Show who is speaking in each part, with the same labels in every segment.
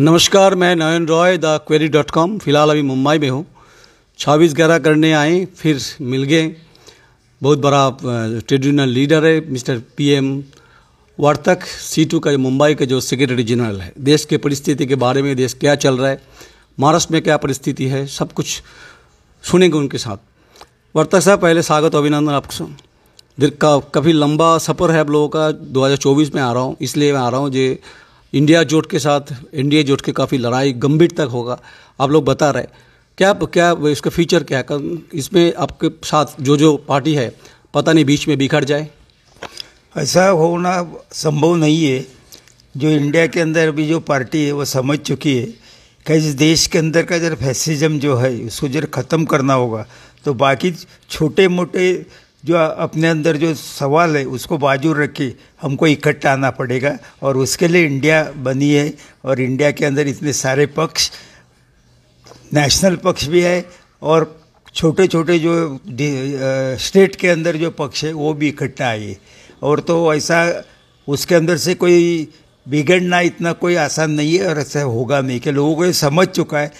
Speaker 1: नमस्कार मैं Nayan Roy the query dot com फिलहाल अभी मुंबई में हूँ छब्बीस ग्यारह करने आए फिर मिल गए बहुत बड़ा ट्रिब्यूनल लीडर है mister PM Vartak CITU का मुंबई के जो सेक्रेटरी जनरल है देश के परिस्थिति के बारे में देश क्या चल रहा है महाराष्ट्र में क्या परिस्थिति है सब कुछ सुनेंगे उनके साथ वर्तक साहब पहले स्वागत अभिनंदन आपको का काफ़ी लंबा सफ़र है आप लोगों का 2024 में आ रहा हूँ इसलिए मैं आ रहा हूँ जो इंडिया जोट के साथ इंडिया जोट के काफ़ी लड़ाई गंभीर तक होगा आप लोग बता रहे क्या क्या इसका फ्यूचर क्या है इसमें आपके साथ जो जो पार्टी है पता नहीं बीच में बिखर जाए ऐसा होना संभव नहीं है जो इंडिया के अंदर अभी जो
Speaker 2: पार्टी है वो समझ चुकी है कि इस देश के अंदर का जरा फैसिज्म जो है उसको जरा ख़त्म करना होगा तो बाकी छोटे मोटे जो अपने अंदर जो सवाल है उसको बाजू रख के हमको इकट्ठा आना पड़ेगा और उसके लिए इंडिया बनी है और इंडिया के अंदर इतने सारे पक्ष नेशनल पक्ष भी है और छोटे छोटे जो स्टेट के अंदर जो पक्ष है वो भी इकट्ठा आए और तो ऐसा उसके अंदर से कोई बिगड़ना इतना कोई आसान नहीं है और ऐसा होगा नहीं कि लोगों को ये समझ चुका है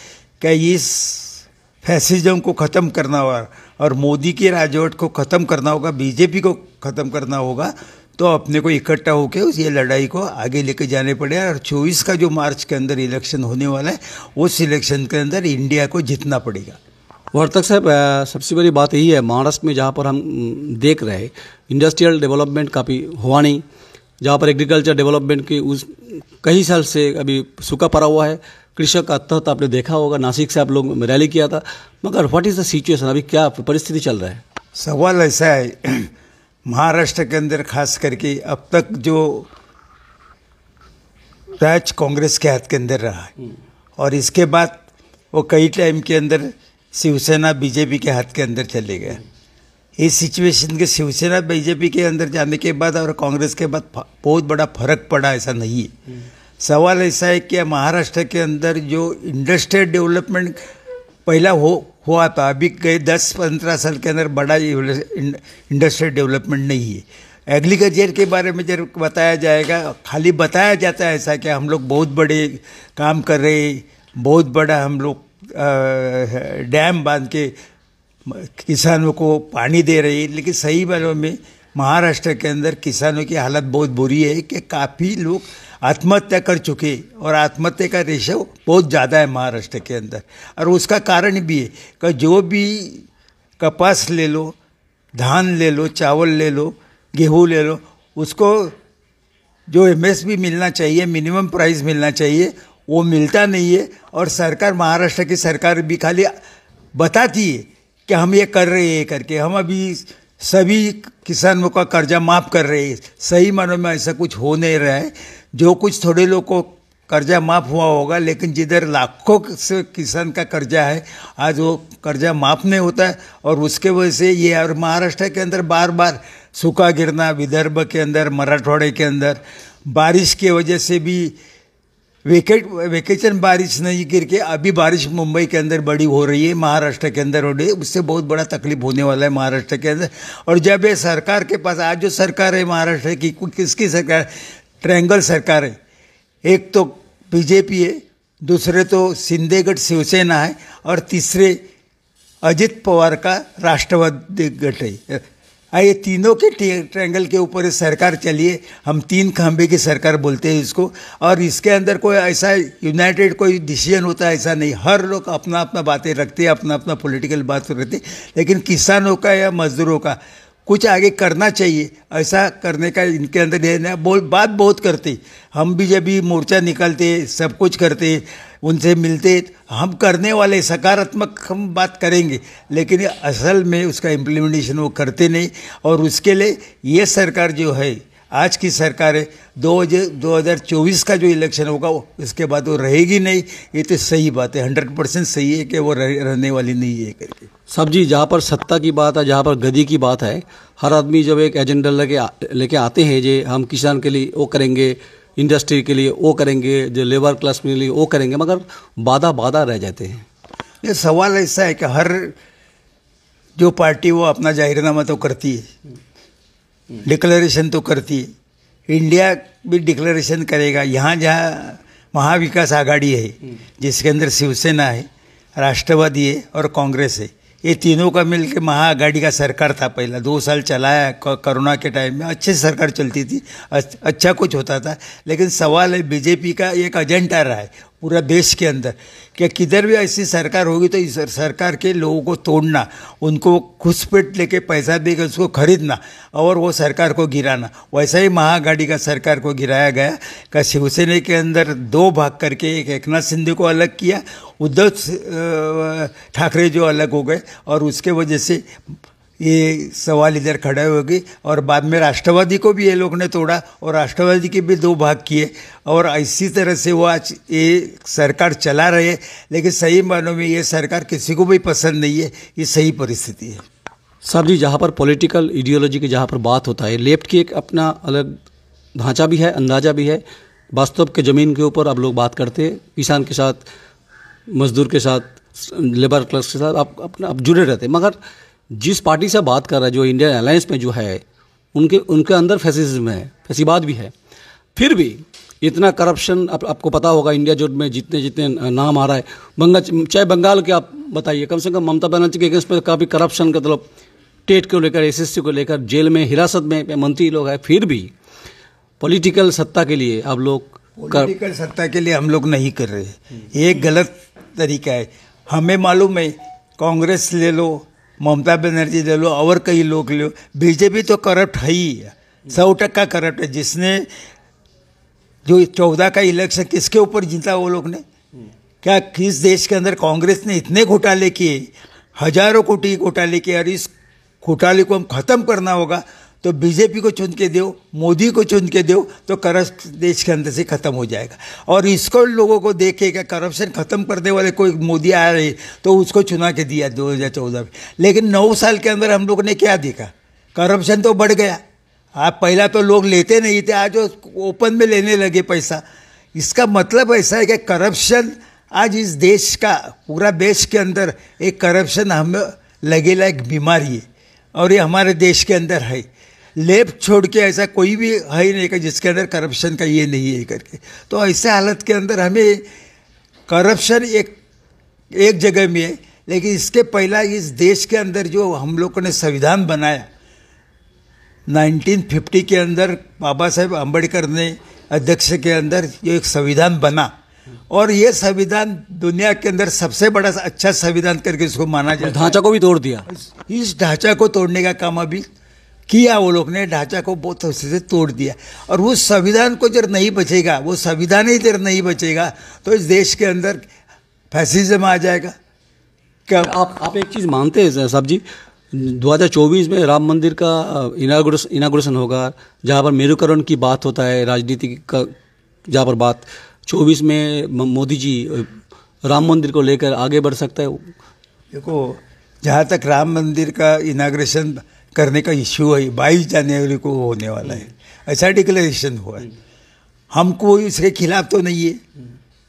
Speaker 2: कि इस फैसिज्म को ख़त्म करना और और मोदी के राजवट को ख़त्म करना होगा बीजेपी को ख़त्म करना होगा तो अपने को इकट्ठा होकर उस ये लड़ाई को आगे लेके जाने पड़े और चौबीस का जो मार्च के अंदर इलेक्शन होने वाला है उस इलेक्शन के अंदर इंडिया को जीतना पड़ेगा
Speaker 1: वर्तक साहब सबसे बड़ी बात यही है महाराष्ट्र में जहाँ पर हम देख रहे हैं इंडस्ट्रियल डेवलपमेंट काफ़ी हुआ नहीं जहाँ पर एग्रीकल्चर डेवलपमेंट की उस कई साल से अभी सूखा पड़ा हुआ है कृषक आत्महत्या तो आपने देखा होगा नासिक से आप लोग रैली किया था मगर व्हाट इज़ द सिचुएशन अभी क्या परिस्थिति चल रहा है
Speaker 2: सवाल ऐसा है महाराष्ट्र के अंदर खास करके अब तक जो राज कांग्रेस के हाथ के अंदर रहा है और इसके बाद वो कई टाइम के अंदर शिवसेना बीजेपी के हाथ के अंदर चले गए इस सिचुएशन के शिवसेना बीजेपी के अंदर जाने के बाद और कांग्रेस के बाद बहुत बड़ा फर्क पड़ा ऐसा नहीं है सवाल ऐसा है कि महाराष्ट्र के अंदर जो इंडस्ट्रियल डेवलपमेंट पहला हो हुआ था अभी गए दस पंद्रह साल के अंदर बड़ा इंडस्ट्रियल डेवलपमेंट नहीं है एग्रीकल्चर के बारे में जब बताया जाएगा खाली बताया जाता है ऐसा कि हम लोग बहुत बड़े काम कर रहे बहुत बड़ा हम लोग डैम बांध के किसानों को पानी दे रहे लेकिन सही बारों में महाराष्ट्र के अंदर किसानों की हालत बहुत बुरी है कि काफ़ी लोग आत्महत्या कर चुकी और आत्महत्या का रेशो बहुत ज़्यादा है महाराष्ट्र के अंदर और उसका कारण भी है कि जो भी कपास ले लो धान ले लो चावल ले लो गेहूँ ले लो उसको जो एमएसपी मिलना चाहिए मिनिमम प्राइस मिलना चाहिए वो मिलता नहीं है और सरकार महाराष्ट्र की सरकार भी खाली बताती है कि हम ये कर रहे हैं करके हम अभी सभी किसानों का कर्जा माफ़ कर रहे हैं सही मनों में ऐसा कुछ हो नहीं रहा है जो कुछ थोड़े लोग को कर्जा माफ़ हुआ होगा लेकिन जिधर लाखों से किसान का कर्जा है आज वो कर्जा माफ़ नहीं होता है और उसके वजह से ये और महाराष्ट्र के अंदर बार बार सूखा गिरना विदर्भ के अंदर मराठवाड़े के अंदर बारिश की वजह से भी वेकेट वेकेशन बारिश नहीं गिर के अभी बारिश मुंबई के अंदर बड़ी हो रही है महाराष्ट्र के अंदर हो रही है उससे बहुत बड़ा तकलीफ होने वाला है महाराष्ट्र के अंदर और जब ये सरकार के पास आज जो सरकार है महाराष्ट्र की किसकी सरकार ट्रायंगल सरकार है एक तो बीजेपी है दूसरे तो सिंधेगढ़ शिवसेना है और तीसरे अजित पवार का राष्ट्रवादी गठ है हाँ, ये तीनों के ट्रैंगल के ऊपर सरकार चलिए हम तीन खंबे की सरकार बोलते हैं इसको और इसके अंदर कोई ऐसा यूनाइटेड कोई डिसीजन होता है ऐसा नहीं हर लोग अपना अपना बातें रखते हैं अपना अपना पॉलिटिकल बात रखते लेकिन किसानों का या मजदूरों का कुछ आगे करना चाहिए ऐसा करने का इनके अंदर है बोल बात बहुत करते हम भी जब भी मोर्चा निकालते सब कुछ करते उनसे मिलते हम करने वाले सकारात्मक हम बात करेंगे लेकिन असल में उसका इम्प्लीमेंटेशन वो करते नहीं और उसके लिए ये सरकार जो है आज की सरकार है दो हज़ार चौबीस का जो इलेक्शन होगा
Speaker 1: इसके बाद वो रहेगी नहीं ये तो सही बात है हंड्रेड परसेंट सही है कि वो रहने वाली नहीं है करके सब जी जहाँ पर सत्ता की बात है जहाँ पर गदी की बात है हर आदमी जब एक एजेंडा लेके लेके आते हैं जे हम किसान के लिए वो करेंगे इंडस्ट्री के लिए वो करेंगे जो लेबर क्लास के लिए वो करेंगे मगर बाधा बाधा रह जाते हैं
Speaker 2: ये सवाल ऐसा है कि हर जो पार्टी वो अपना जाहिरनामा तो करती है डिक्लेरेशन तो करती है इंडिया भी डिक्लेरेशन करेगा यहाँ जहाँ महाविकास आघाड़ी है जिसके अंदर शिवसेना है राष्ट्रवादी है और कांग्रेस है ये तीनों का मिल के महाआघाड़ी का सरकार था पहला दो साल चलाया कोरोना के टाइम में अच्छे सरकार चलती थी अच्छा कुछ होता था लेकिन सवाल है बीजेपी का एक एजेंडा रहा है पूरा देश के अंदर कि किधर भी ऐसी सरकार होगी तो इस सरकार के लोगों को तोड़ना उनको घुसपैठ लेके पैसा देकर उसको खरीदना और वो सरकार को गिराना वैसा ही महागाड़ी का सरकार को गिराया गया का शिवसेना के अंदर दो भाग करके एक एकनाथ शिंदे को अलग किया उद्धव ठाकरे जो अलग हो गए और उसके वजह से ये सवाल इधर खड़े हो गए और बाद में राष्ट्रवादी को भी ये लोग ने तोड़ा और राष्ट्रवादी के भी दो भाग किए और इसी तरह से वो आज ये सरकार चला रहे लेकिन सही मानों में ये सरकार किसी को भी पसंद नहीं है
Speaker 1: ये सही परिस्थिति है साहब जी जहाँ पर पॉलिटिकल इडियोलॉजी की जहाँ पर बात होता है लेफ्ट की एक अपना अलग ढांचा भी है अंदाज़ा भी है वास्तव के ज़मीन के ऊपर अब लोग बात करते हैं किसान के साथ मजदूर के साथ लेबर क्लास के साथ आप अपना आप जुड़े रहते मगर जिस पार्टी से बात कर रहा है जो इंडियन अलायंस में जो है उनके उनके अंदर फैसिज्म है फैसीबाद भी है फिर भी इतना करप्शन आप, आपको पता होगा इंडिया जोट में जितने जितने नाम आ रहा है बंगाल चाहे बंगाल के आप बताइए कम से कम ममता बनर्जी के अगेंस्ट में काफ़ी करप्शन का मतलब टेट को लेकर एसएससी को लेकर जेल में हिरासत में मंत्री लोग हैं फिर भी पॉलिटिकल सत्ता के लिए आप लोग पॉलिटिकल सत्ता के लिए हम
Speaker 2: लोग नहीं कर रहे ये गलत तरीका है हमें मालूम है कांग्रेस ले लो ममता बनर्जी ले लो और कई लोग लो बीजेपी तो करप्ट है ही सौ टक्का करप्ट है जिसने जो चौदह का इलेक्शन किसके ऊपर जीता वो लोग ने क्या किस देश के अंदर कांग्रेस ने इतने घोटाले किए हजारों कोटी घोटाले किए और इस घोटाले को हम खत्म करना होगा तो बीजेपी को चुन के दो मोदी को चुन के दो तो करप्शन देश के अंदर से ख़त्म हो जाएगा और इसको लोगों को देखेगा करप्शन ख़त्म करने वाले कोई मोदी आ रही तो उसको चुना के दिया 2014 में लेकिन नौ साल के अंदर हम लोग ने क्या देखा करप्शन तो बढ़ गया आप पहला तो लोग लेते नहीं थे आज ओपन में लेने लगे पैसा इसका मतलब ऐसा है कि करप्शन आज इस देश का पूरा देश के अंदर एक करप्शन हमें लगेला एक बीमारी है और ये हमारे देश के अंदर है लेप छोड़ के ऐसा कोई भी है ही नहीं कर जिसके अंदर करप्शन का ये नहीं है करके तो ऐसे हालत के अंदर हमें करप्शन एक एक जगह में है लेकिन इसके पहला इस देश के अंदर जो हम लोगों ने संविधान बनाया 1950 के अंदर बाबा साहेब अम्बेडकर ने अध्यक्ष के अंदर जो एक संविधान बना और ये संविधान दुनिया के अंदर सबसे बड़ा अच्छा संविधान करके इसको माना जाता ढांचा को भी तोड़ दिया इस ढांचा को तोड़ने का काम अभी किया वो लोग ने ढांचा को बहुत अच्छे से तोड़ दिया और वो संविधान को जब नहीं बचेगा वो संविधान ही जब नहीं बचेगा
Speaker 1: तो इस देश के अंदर फैसिज्म आ जाएगा क्या आप आप एक चीज़ मानते हैं साहब जी 2024 में राम मंदिर का इनाग्रेशन होगा जहाँ पर मेरुकरण की बात होता है राजनीति का जहाँ पर बात 24 में मोदी जी राम मंदिर को लेकर आगे बढ़ सकता है
Speaker 2: देखो जहाँ तक राम मंदिर का इनाग्रेशन करने का इश्यू है बाईस जनवरी को होने वाला है ऐसा डिक्लेरेशन हुआ है हमको इसके खिलाफ तो नहीं है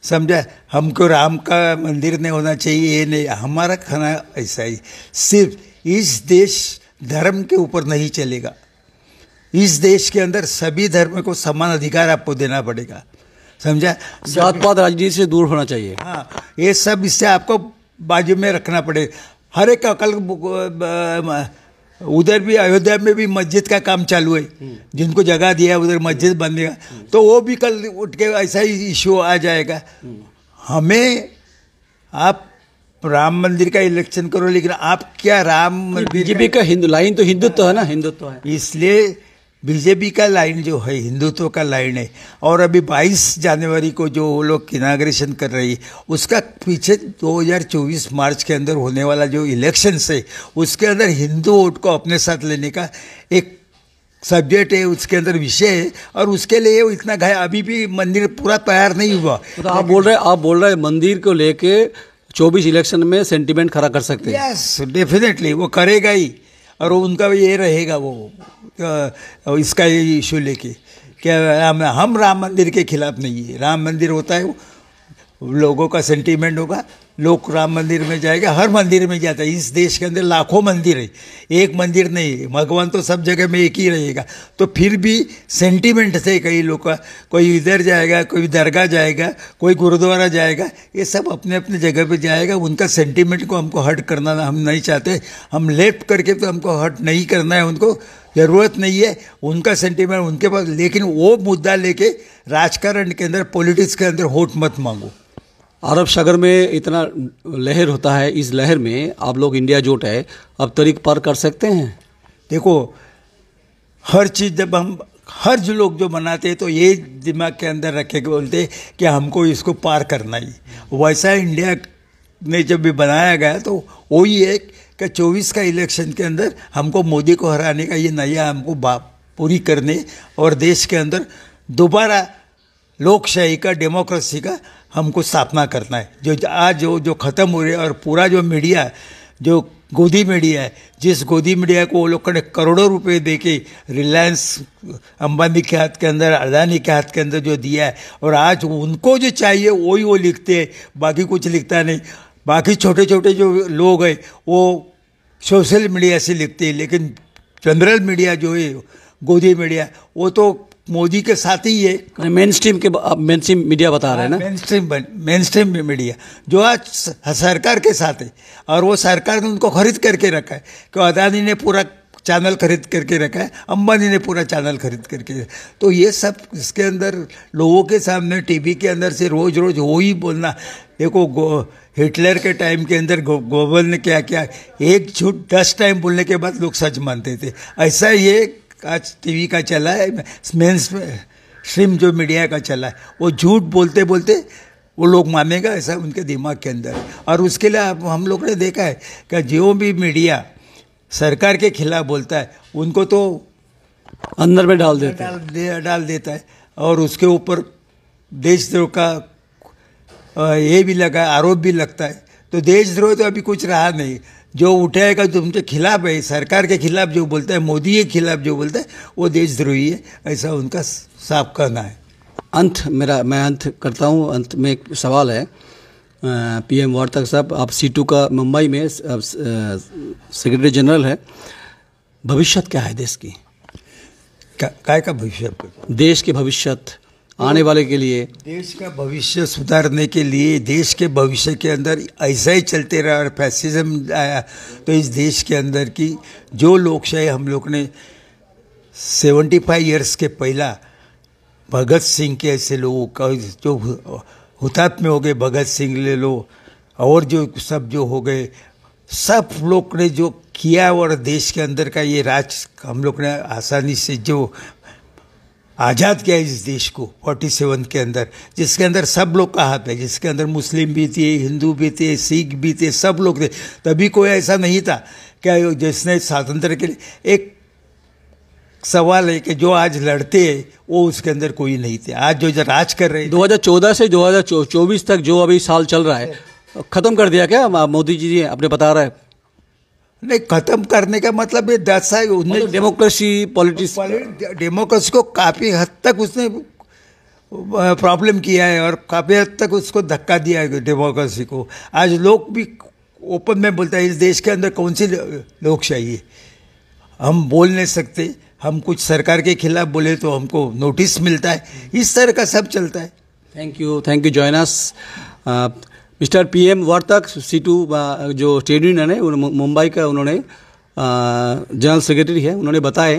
Speaker 2: समझा हमको राम का मंदिर नहीं होना चाहिए ये नहीं हमारा खाना ऐसा ही सिर्फ इस देश धर्म के ऊपर नहीं चलेगा इस देश के अंदर सभी धर्म को समान अधिकार आपको देना पड़ेगा समझा जात पात राजनीति से दूर होना चाहिए हाँ ये सब इससे आपको बाजू में रखना पड़ेगा हर एक अकल उधर भी अयोध्या में भी मस्जिद का काम चालू है हम्म। जिनको जगह दिया उधर मस्जिद बनेगा हम्म। तो वो भी कल उठ के ऐसा ही इश्यू आ जाएगा हम्म। हमें आप राम मंदिर का इलेक्शन करो लेकिन आप क्या राम मंदिर का हिंदू लाइन तो हिंदुत्व तो है ना हिंदुत्व तो है इसलिए बीजेपी का लाइन जो है हिंदुत्व का लाइन है और अभी 22 जनवरी को जो वो लोग इनाग्रेशन कर रही है उसका पीछे 2024 मार्च के अंदर होने वाला जो इलेक्शन है उसके अंदर हिंदू वोट को अपने साथ लेने का एक सब्जेक्ट है
Speaker 1: उसके अंदर विषय है और उसके लिए इतना घाय अभी भी मंदिर पूरा तैयार नहीं हुआ तो आप बोल रहे आप बोल रहे मंदिर को लेके 24 इलेक्शन में सेंटिमेंट खड़ा कर सकते हैं यस डेफिनेटली वो करेगा ही और उनका ये रहेगा वो इसका
Speaker 2: इशू लेके क्या हम राम मंदिर के खिलाफ नहीं है राम मंदिर होता है वो लोगों का सेंटीमेंट होगा लोग राम मंदिर में जाएगा हर मंदिर में जाता है इस देश के अंदर लाखों मंदिर है एक मंदिर नहीं भगवान तो सब जगह में एक ही रहेगा तो फिर भी सेंटीमेंट से कई लोग का कोई इधर जाएगा कोई दरगाह जाएगा कोई गुरुद्वारा जाएगा ये सब अपने अपने जगह पे जाएगा उनका सेंटीमेंट को हमको हर्ट करना हम नहीं चाहते हम लेफ्ट करके तो हमको हर्ट नहीं करना है उनको ज़रूरत नहीं है उनका सेंटीमेंट उनके पास लेकिन वो मुद्दा लेके राजकारण के अंदर पॉलिटिक्स के अंदर होट मत
Speaker 1: मांगो अरब सागर में इतना लहर होता है इस लहर में आप लोग इंडिया जोट है अब तरीक पार कर सकते हैं देखो हर चीज़ जब
Speaker 2: हम हर जो लोग जो मनाते तो ये दिमाग के अंदर रखे के बोलते कि हमको इसको पार करना ही वैसा इंडिया ने जब भी बनाया गया तो वही एक कि चौबीस का इलेक्शन के अंदर हमको मोदी को हराने का ये नया हमको बाप पूरी करने और देश के अंदर दोबारा लोकशाही का डेमोक्रेसी का हमको स्थापना करना है जो आज जो जो ख़त्म हो रही है और पूरा जो मीडिया जो गोदी मीडिया है जिस गोदी मीडिया को वो लोगों ने करोड़ों रुपए दे के रिलायंस अंबानी के हाथ के अंदर अडानी के हाथ के अंदर जो दिया है और आज उनको जो चाहिए वही वो, वो लिखते हैं बाकी कुछ लिखता नहीं बाकी छोटे छोटे जो लोग हैं वो सोशल मीडिया से लिखते हैं लेकिन जनरल मीडिया जो है गोदी मीडिया वो तो मोदी के साथ ही ये मेन स्ट्रीम के मेन स्ट्रीम मीडिया बता रहे हैं ना mainstream mainstream media जो आज सरकार के साथ है और वो सरकार ने उनको खरीद करके रखा है क्यों अदानी ने पूरा चैनल खरीद करके रखा है अंबानी ने पूरा चैनल खरीद करके तो ये सब इसके अंदर लोगों के सामने टीवी के अंदर से रोज रोज वो ही बोलना देखो हिटलर के टाइम के अंदर गोबल ने क्या किया एक झूठ दस टाइम बोलने के बाद लोग सच मानते थे ऐसा ये का टीवी का चला है मेन स्ट्रीम जो मीडिया का चला है वो झूठ बोलते बोलते वो लोग मानेगा ऐसा उनके दिमाग के अंदर और उसके लिए हम लोग ने देखा है कि जो भी मीडिया सरकार के खिलाफ बोलता है उनको तो अंदर में डाल देता डाल, दे, डाल देता है और उसके ऊपर देशद्रोह का ये भी लगा आरोप भी लगता है तो देशद्रोह तो अभी कुछ रहा नहीं जो उठाएगा उनके खिलाफ है सरकार के खिलाफ जो बोलता है मोदी के खिलाफ जो बोलता है वो देशद्रोही
Speaker 1: है ऐसा उनका साफ कहना है अंत मेरा मैं अंत करता हूँ अंत में एक सवाल है पीएम वार्ता साहब आप सी का मुंबई में सेक्रेटरी जनरल है भविष्य क्या है देश की का, का भविष्य देश के भविष्य आने वाले के
Speaker 2: लिए देश का भविष्य सुधारने के लिए देश के भविष्य के अंदर ऐसा ही चलते रहा और फैसिज्म आया तो इस देश के अंदर की जो लोकशाही हम लोग ने सेवेंटी फाइव ईयर्स के पहला भगत सिंह के ऐसे लोगों का जो हुतात्मे हो गए भगत सिंह ले लो और जो सब जो हो गए सब लोग ने जो किया और देश के अंदर का ये राज हम लोग ने आसानी से जो आज़ाद किया इस देश को फोर्टी सेवन के अंदर जिसके अंदर सब लोग का हाथ है जिसके अंदर मुस्लिम भी थे हिंदू भी थे सिख भी थे सब लोग थे तभी कोई ऐसा नहीं था क्या जिसने स्वातंत्र के लिए एक सवाल है कि जो
Speaker 1: आज लड़ते हैं वो उसके अंदर कोई नहीं थे आज जो जो राज कर रहे 2014 से 2024 तक जो अभी साल चल रहा है ख़त्म कर दिया क्या मोदी जी अपने बता रहे हैं नहीं खत्म करने का मतलब ये दस साल उन्हें डेमोक्रेसी पॉलिटिक्स
Speaker 2: डेमोक्रेसी को काफ़ी हद तक उसने प्रॉब्लम किया है और काफ़ी हद तक उसको धक्का दिया है डेमोक्रेसी को आज लोग भी ओपन में बोलता है इस देश के अंदर कौन सी लोकशाही है हम बोल नहीं सकते हम कुछ सरकार के खिलाफ
Speaker 1: बोले तो हमको नोटिस मिलता है इस तरह का सब चलता है thank you thank you joins mister PM Vartak CITU जो ट्रेड यूनियन है मुंबई का उन्होंने जनरल सेक्रेटरी है उन्होंने बताए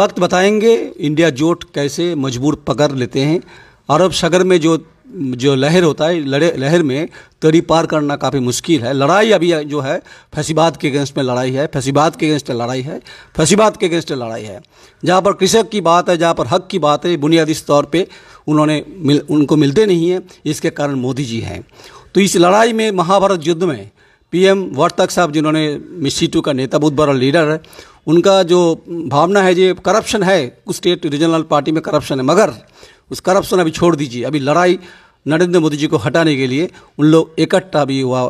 Speaker 1: वक्त बताएंगे इंडिया जोट कैसे मजबूर पकड़ लेते हैं अरब सागर में जो जो लहर होता है लड़े लहर में तरी पार करना काफ़ी मुश्किल है लड़ाई अभी जो है फैसीबाद के अगेंस्ट में लड़ाई है फैसीबाद के अगेंस्ट लड़ाई है फैसीबाद के अगेंस्ट लड़ाई है जहाँ पर कृषक की बात है जहाँ पर हक की बात है बुनियादी तौर पर उन्होंने मिल उनको मिलते नहीं हैं इसके कारण मोदी जी हैं तो इस लड़ाई में महाभारत युद्ध में पीएम वर्तक साहब जिन्होंने मिशी टू का नेता बहुत बड़ा लीडर है उनका जो भावना है ये करप्शन है स्टेट रीजनल पार्टी में करप्शन है मगर उस करप्शन अभी छोड़ दीजिए अभी लड़ाई नरेंद्र मोदी जी को हटाने के लिए उन लोग इकट्ठा भी हुआ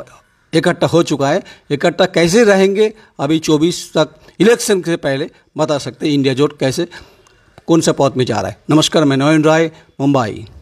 Speaker 1: इकट्ठा हो चुका है इकट्ठा कैसे रहेंगे अभी चौबीस तक इलेक्शन से पहले बता सकते इंडिया जोट कैसे कौन से पौध में जा रहा है नमस्कार मैं नवीन राय मुंबई